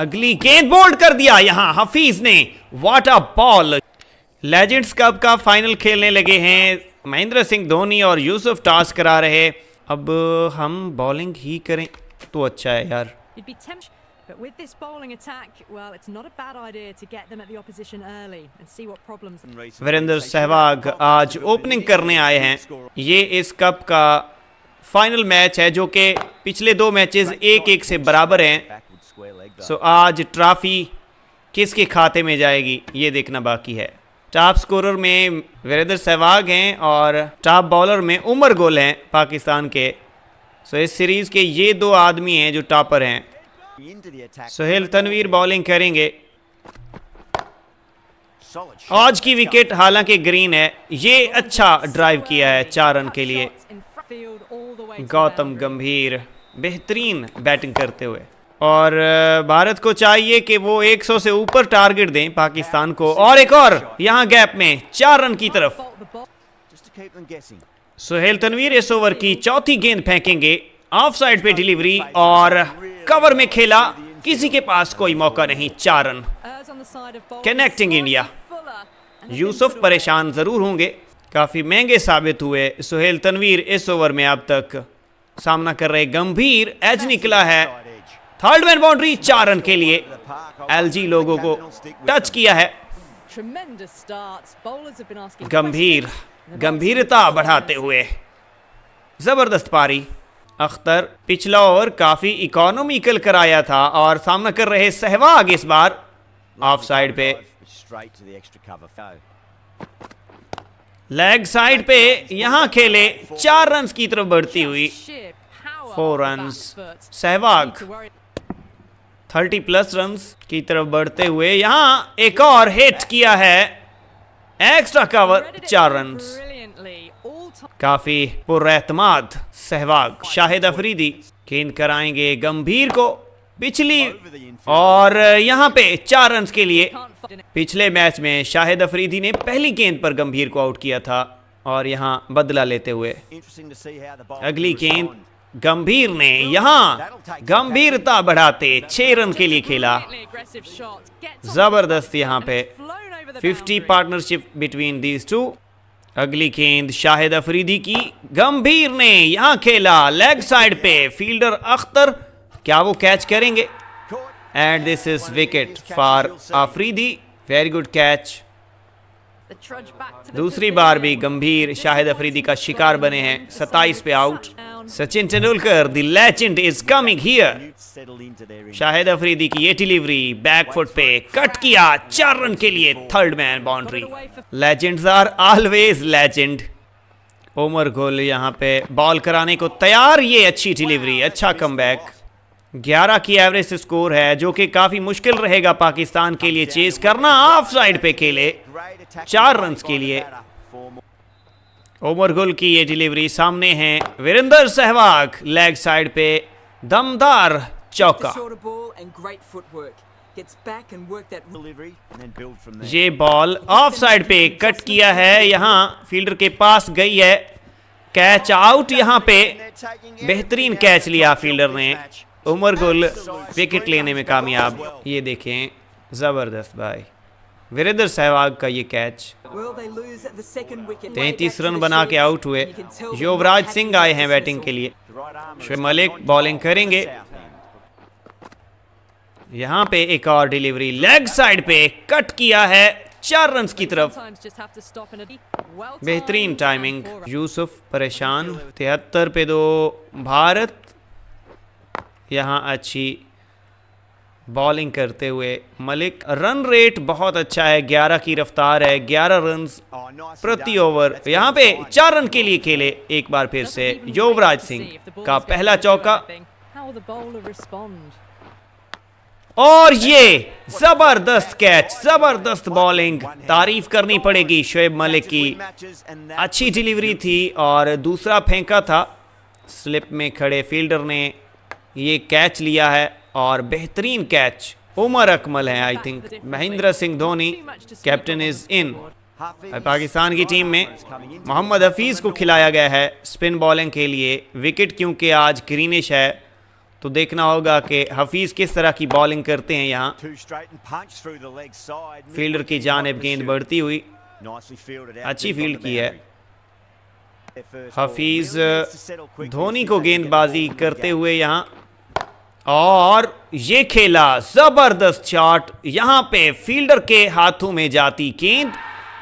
अगली गेंद बोल्ड कर दिया यहां हफीज ने what a ball legends cup का फाइनल खेलने लगे हैं महेंद्र सिंह धोनी और यूसुफ टॉस करा रहे अब हम बॉलिंग ही करें तो अच्छा है यार But with this bowling attack, well, it's not a bad idea to get them at the opposition early and see what problems. Virendra Sehwag आज ओपनिंग करने आए हैं ये इस कप का फाइनल मैच है जो कि पिछले दो मैचेस एक एक से बराबर हैं सो so, आज ट्रॉफी किसके खाते में जाएगी ये देखना बाकी है टॉप स्कोरर में वीरेंद्र सहवाग हैं और टॉप बॉलर में उमर गोल हैं पाकिस्तान के सो so, इस सीरीज़ के ये दो आदमी हैं जो टॉपर हैं सोहेल तनवीर बॉलिंग करेंगे आज की विकेट हालांकि ग्रीन है ये अच्छा ड्राइव किया है चार रन के लिए गौतम गंभीर बेहतरीन बैटिंग करते हुए और भारत को चाहिए कि वो 100 से ऊपर टारगेट दें पाकिस्तान को और एक और यहाँ गैप में चार रन की तरफ सुहेल तनवीर इस ओवर की चौथी गेंद फेंकेंगे ऑफ साइड पे डिलीवरी और कवर में खेला किसी के पास कोई मौका नहीं चार रन कनेक्टिंग इंडिया यूसुफ परेशान जरूर होंगे काफी महंगे साबित हुए सुहेल तनवीर इस ओवर में अब तक सामना कर रहे गंभीर एज निकला है थर्ड मैन बाउंड्री चार रन के लिए एलजी लोगों को टच किया है गंभीर गंभीरता बढ़ाते हुए जबरदस्त पारी अख्तर पिछला ओवर काफी इकोनॉमिकल कराया था और सामना कर रहे सहवाग इस बार ऑफ साइड पे लेग साइड पे यहां खेले चार रन की तरफ बढ़ती हुई four run Sehwag thirty plus run की तरफ बढ़ते हुए यहाँ एक और हिट किया है एक्स्ट्रा कवर चार रन काफी पुरतमाद सहवाग शाहिद अफरीदी गेंद कराएंगे गंभीर को पिछली और यहाँ पे चार रन के लिए पिछले मैच में शाहिद अफरीदी ने पहली गेंद पर गंभीर को आउट किया था और यहाँ बदला लेते हुए अगली गेंद गंभीर ने यहां गंभीरता बढ़ाते छह रन के लिए खेला जबरदस्त यहां पे 50 पार्टनरशिप बिटवीन दीज टू अगली गेंद शाहिद अफरीदी की गंभीर ने यहां खेला लेग साइड पे फील्डर अख्तर क्या वो कैच करेंगे and this is wicket for Afridi very good catch दूसरी बार भी गंभीर शाहिद अफरीदी का शिकार बने हैं 27 पे out Sachin Tendulkar the legend is coming here Shahid Afridi की ये डिलीवरी बैकफुट पे कट किया चार रन के लिए third man boundary legends are always legend Umar Gul यहाँ पे बॉल कराने को तैयार ये अच्छी डिलीवरी अच्छा कम बैक ग्यारह की एवरेज स्कोर है जो कि काफी मुश्किल रहेगा पाकिस्तान के लिए चेज करना ऑफ साइड पे खेले चार रन के लिए ओमर गुल की ये डिलीवरी सामने है वीरेंद्र सहवाग लेग साइड पे दमदार चौका ये बॉल ऑफ साइड पे कट किया है यहाँ फील्डर के पास गई है कैच आउट यहाँ पे बेहतरीन कैच लिया फील्डर ने उमर गुल विकेट लेने में कामयाब ये देखें जबरदस्त भाई वीरेंद्र सहवाग का ये कैच तैतीस रन बना के आउट हुए युवराज सिंह आए हैं बैटिंग के लिए शुएब मलिक बॉलिंग करेंगे यहाँ पे एक और डिलीवरी लेग साइड पे कट किया है चार रन की तरफ बेहतरीन टाइमिंग यूसुफ परेशान तिहत्तर पे दो भारत यहाँ अच्छी बॉलिंग करते हुए मलिक रन रेट बहुत अच्छा है 11 की रफ्तार है 11 रन प्रति ओवर यहाँ पे चार रन के लिए खेले एक बार फिर से युवराज सिंह का पहला चौका और ये जबरदस्त कैच जबरदस्त बॉलिंग तारीफ करनी पड़ेगी शोएब मलिक की अच्छी डिलीवरी थी और दूसरा फेंका था स्लिप में खड़े फील्डर ने ये कैच लिया है और बेहतरीन कैच उमर अकमल है I think Mahendra Singh Dhoni captain is in Pakistan की टीम में मोहम्मद हफीज़ को खिलाया गया है स्पिन बॉलिंग के लिए विकेट क्योंकि आज ग्रीनिश है तो देखना होगा कि हफीज़ किस तरह की बॉलिंग करते हैं यहाँ फील्डर की जानब गेंद बढ़ती हुई अच्छी फील्ड की है हफीज़ धोनी को गेंदबाजी करते हुए यहाँ और ये खेला जबरदस्त शॉट यहां पे फील्डर के हाथों में जाती गेंद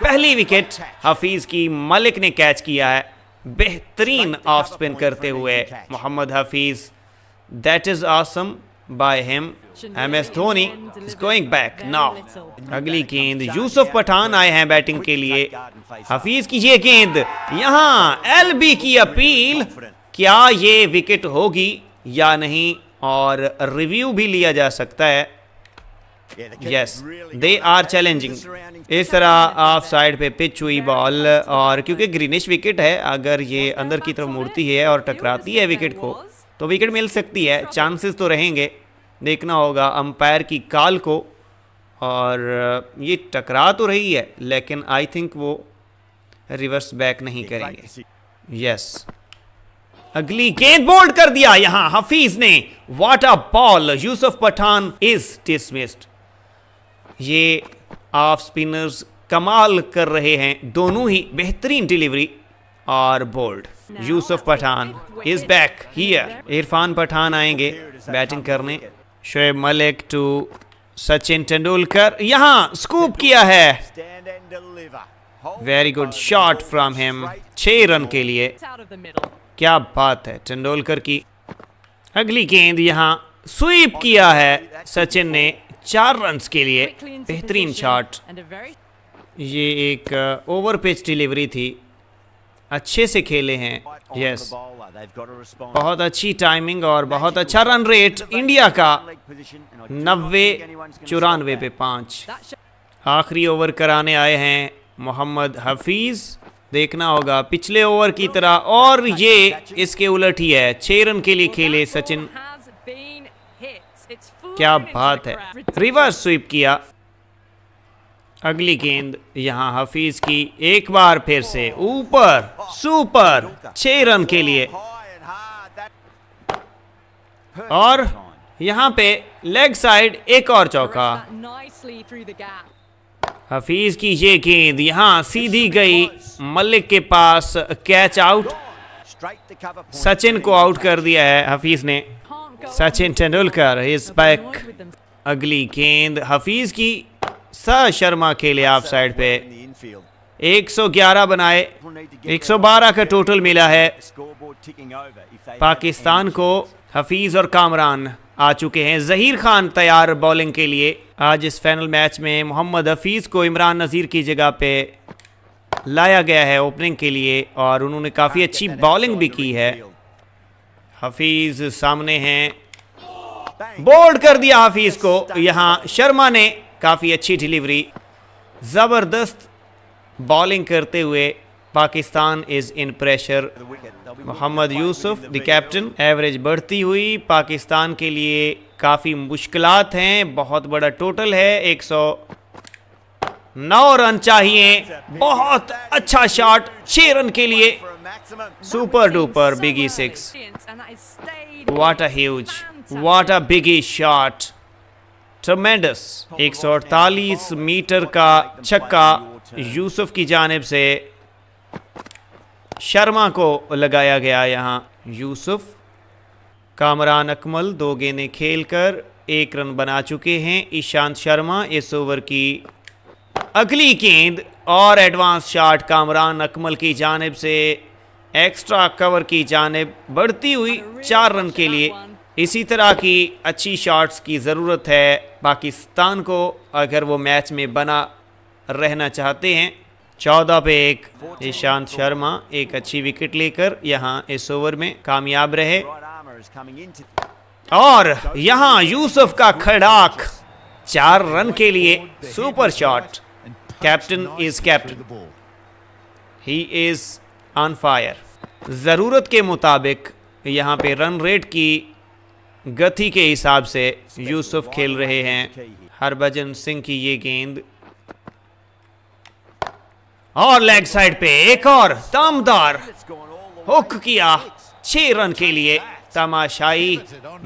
पहली विकेट हफीज की मलिक ने कैच किया है बेहतरीन ऑफ स्पिन करते हुए Mohammad Hafeez that is awesome by him M S Dhoni is going back now अगली गेंद यूसुफ पठान आए हैं बैटिंग के लिए हफीज की ये गेंद यहां एलबी की अपील क्या ये विकेट होगी या नहीं और रिव्यू भी लिया जा सकता है यस दे आर चैलेंजिंग इस तरह ऑफ साइड पे पिच हुई बॉल और क्योंकि ग्रीनिश विकेट है अगर ये अंदर की तरफ मुड़ती है और टकराती है विकेट को तो विकेट मिल सकती है चांसेस तो रहेंगे देखना होगा अंपायर की काल को और ये टकरा तो रही है लेकिन आई थिंक वो रिवर्स बैक नहीं करेंगे यस yes. अगली गेंद बोल्ड कर दिया यहां हफीज ने what a ball Yusuf Pathan is dismissed ये ऑफ स्पिनर्स कमाल कर रहे हैं दोनों ही बेहतरीन डिलीवरी और bowled Yusuf Pathan is back here Irfan Pathan आएंगे बैटिंग करने शोएब मलिक टू सचिन तेंदुलकर यहाँ स्कूप किया है very good shot from him छह रन के लिए क्या बात है तेंदुलकर की अगली गेंद यहाँ स्वीप किया है सचिन ने चार रन के लिए बेहतरीन शॉट ये एक ओवर पिच डिलीवरी थी अच्छे से खेले हैं यस बहुत अच्छी टाइमिंग और बहुत अच्छा रन रेट इंडिया का नब्बे चौरानवे पे पांच आखिरी ओवर कराने आए हैं मोहम्मद हफीज़ देखना होगा पिछले ओवर की तरह और ये इसके उलट ही है छह रन के लिए खेले सचिन क्या बात है रिवर्स स्वीप किया अगली गेंद यहां हफीज की एक बार फिर से ऊपर सुपर छह रन के लिए और यहां पे लेग साइड एक और चौका हफीज की ये गेंद यहाँ सीधी गई मलिक के पास कैच आउट सचिन को आउट कर दिया है हफीज ने सचिन तेंदुलकर इस बैक अगली गेंद हफीज की स शर्मा खेले आप साइड पे 111 बनाए 112 का टोटल मिला है पाकिस्तान को हफीज और कामरान आ चुके हैं जहीर खान तैयार बॉलिंग के लिए आज इस फाइनल मैच में मोहम्मद हफीज़ को इमरान नज़ीर की जगह पे लाया गया है ओपनिंग के लिए और उन्होंने काफ़ी अच्छी बॉलिंग भी की है हफीज़ सामने हैं बोल्ड कर दिया हफीज़ को यहाँ शर्मा ने काफ़ी अच्छी डिलीवरी ज़बरदस्त बॉलिंग करते हुए Pakistan is in pressure Mohammad Yusuf the captain average बढ़ती हुई पाकिस्तान के लिए काफ़ी मुश्किल हैं बहुत बड़ा टोटल है एक सौ नौ रन चाहिए बहुत अच्छा शॉट छः रन के लिए super duper biggie six what a huge what a biggie shot tremendous अड़तालीस मीटर का छक्का यूसुफ की जानब से शर्मा को लगाया गया यहाँ यूसुफ कामरान अकमल दो गेंदें खेलकर एक रन बना चुके हैं ईशांत शर्मा इस ओवर की अगली गेंद और एडवांस शॉट कामरान अकमल की जानब से एक्स्ट्रा कवर की जानब बढ़ती हुई चार रन के लिए इसी तरह की अच्छी शॉट्स की ज़रूरत है पाकिस्तान को अगर वो मैच में बना रहना चाहते हैं चौदह पे एक ईशांत शर्मा एक अच्छी विकेट लेकर यहाँ इस ओवर में कामयाब रहे और यहाँ यूसुफ का खड़ाक चार रन के लिए super shot captain is captain ही इज ऑन फायर ज़रूरत के मुताबिक यहाँ पे रन रेट की गति के हिसाब से यूसुफ खेल रहे हैं हरभजन सिंह की ये गेंद और लेग साइड पे एक और दमदार हुक किया छह रन के लिए तमाशाई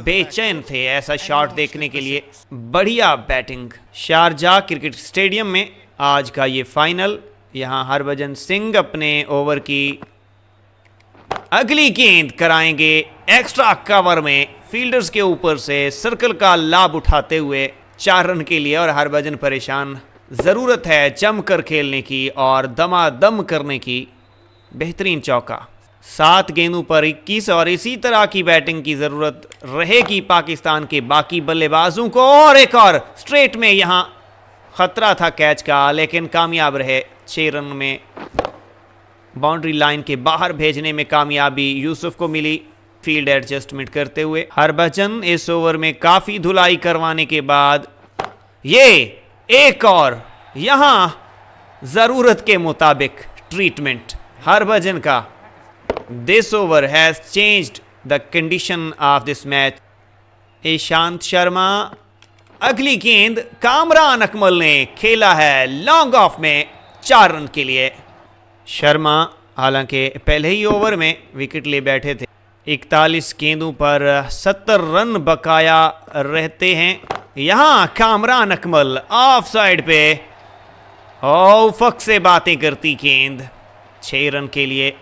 बेचैन थे ऐसा शॉट देखने के लिए बढ़िया बैटिंग शारजा क्रिकेट स्टेडियम में आज का ये फाइनल यहाँ हरभजन सिंह अपने ओवर की अगली गेंद कराएंगे एक्स्ट्रा कवर में फील्डर्स के ऊपर से सर्कल का लाभ उठाते हुए चार रन के लिए और हरभजन परेशान ज़रूरत है जमकर कर खेलने की और दमादम करने की बेहतरीन चौका सात गेंदों पर 21 और इसी तरह की बैटिंग की ज़रूरत रहेगी पाकिस्तान के बाकी बल्लेबाजों को और एक और स्ट्रेट में यहाँ ख़तरा था कैच का लेकिन कामयाब रहे छः रन में बाउंड्री लाइन के बाहर भेजने में कामयाबी यूसुफ को मिली फील्ड एडजस्टमेंट करते हुए हरभजन इस ओवर में काफ़ी धुलाई करवाने के बाद ये एक और यहाँ ज़रूरत के मुताबिक ट्रीटमेंट हर भजन का this over has changed the condition of this match Ishant Sharma अगली गेंद कामरान अकमल ने खेला है लॉन्ग ऑफ में चार रन के लिए शर्मा हालांकि पहले ही ओवर में विकेट ले बैठे थे इकतालीस गेंदों पर सत्तर रन बकाया रहते हैं यहां कामरान अकमल ऑफ साइड पे ओ फक से बातें करती गेंद छह रन के लिए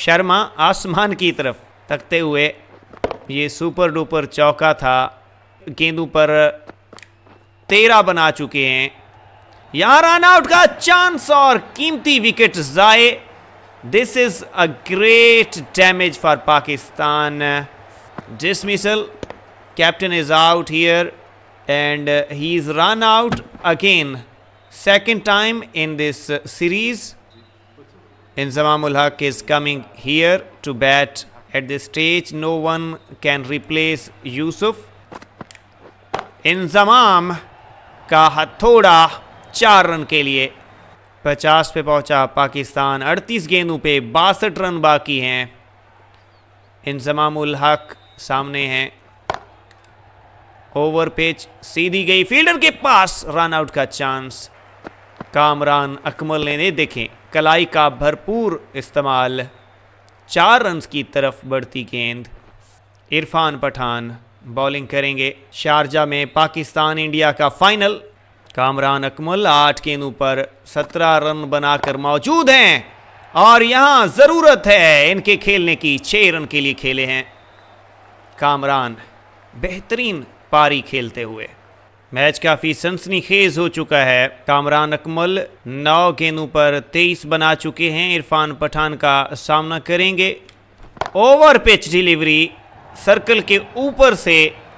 शर्मा आसमान की तरफ तकते हुए ये सुपर डुपर चौका था गेंदों पर तेरह बना चुके हैं यहां रन आउट का चांस और कीमती विकेट जाए this is a great damage for Pakistan dismissal Captain is out here and uh, he's run out again. Second time in this uh, series. Inzamamul Haq is coming here to bat. At this stage, no one can replace Yusuf. Inzamam का हथौड़ा चार run के लिए 50 पे पहुंचा पाकिस्तान 38 गेंदों पे बासठ रन बाकी हैं इंजमामुल हक सामने हैं ओवर पेच सीधी गई फील्डर के पास रन आउट का चांस कामरान अकमल ने, नहीं देखे कलाई का भरपूर इस्तेमाल चार रन की तरफ बढ़ती गेंद इरफान पठान बॉलिंग करेंगे शारजा में पाकिस्तान इंडिया का फाइनल कामरान अकमल आठ गेंदों पर सत्रह रन बनाकर मौजूद हैं और यहाँ ज़रूरत है इनके खेलने की छह रन के लिए खेले हैं कामरान बेहतरीन पारी खेलते हुए मैच काफ़ी सनसनी खेज हो चुका है कामरान अकमल नौ गेंदों पर तेईस बना चुके हैं इरफान पठान का सामना करेंगे ओवर पिच डिलीवरी सर्कल के ऊपर से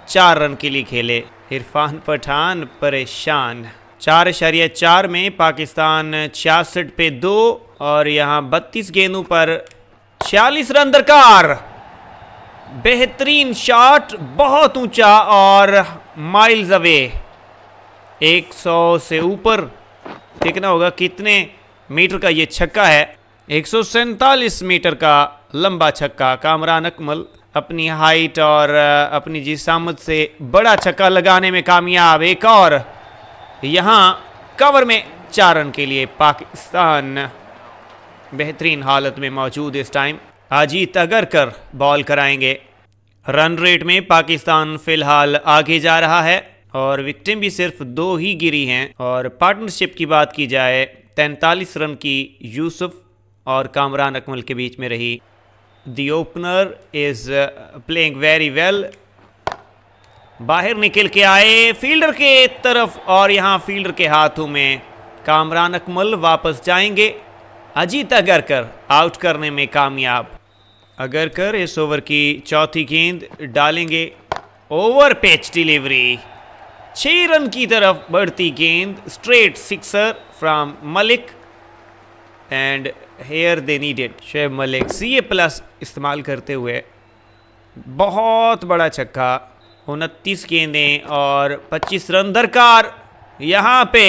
चार रन के लिए खेले इरफान पठान परेशान चार इशारिया चार में पाकिस्तान छियासठ पे दो और यहाँ बत्तीस गेंदों पर छियालीस रन दरकार बेहतरीन शॉट बहुत ऊंचा और माइल्स अवे 100 से ऊपर देखना होगा कितने मीटर का ये छक्का है एक मीटर का लंबा छक्का कामरान अकमल अपनी हाइट और अपनी जिसामत से बड़ा छक्का लगाने में कामयाब एक और यहाँ कवर में चार रन के लिए पाकिस्तान बेहतरीन हालत में मौजूद इस टाइम अजीत अगरकर बॉल कराएंगे रन रेट में पाकिस्तान फिलहाल आगे जा रहा है और विक्टिम भी सिर्फ दो ही गिरी हैं और पार्टनरशिप की बात की जाए तैंतालीस रन की यूसुफ और कामरान अकमल के बीच में रही the opener is playing very well बाहर निकल के आए फील्डर के तरफ और यहाँ फील्डर के हाथों में कामरान अकमल वापस जाएंगे अजीत अगरकर आउट करने में कामयाब अगर कर इस ओवर की चौथी गेंद डालेंगे ओवर पेच डिलीवरी छ रन की तरफ बढ़ती गेंद straight sixer from Malik and here they needed Shoaib Malik C A plus इस्तेमाल करते हुए बहुत बड़ा छक्का उनतीस गेंदें और 25 रन दरकार यहाँ पे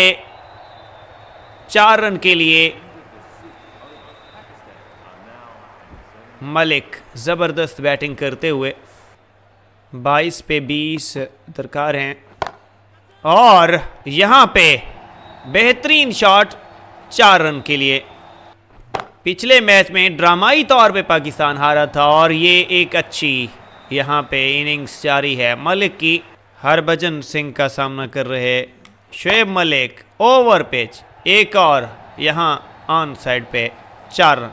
चार रन के लिए मलिक ज़बरदस्त बैटिंग करते हुए 22 पे 20 दरकार हैं और यहाँ पे बेहतरीन शॉट चार रन के लिए पिछले मैच में ड्रामाई तौर पे पाकिस्तान हारा था और ये एक अच्छी यहाँ पे इनिंग्स जारी है मलिक की हरभजन सिंह का सामना कर रहे शुएब मलिक ओवर पिच एक और यहाँ ऑन साइड पे चार रन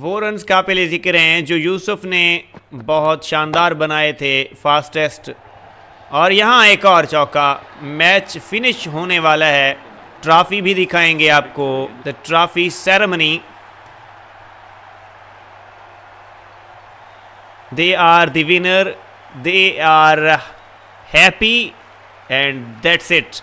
वो रन काबिल ज़िक्र हैं जो यूसुफ ने बहुत शानदार बनाए थे फास्टेस्ट और यहाँ एक और चौका मैच फिनिश होने वाला है ट्रॉफ़ी भी दिखाएंगे आपको the trophy ceremony they are the winner they are happy and that's it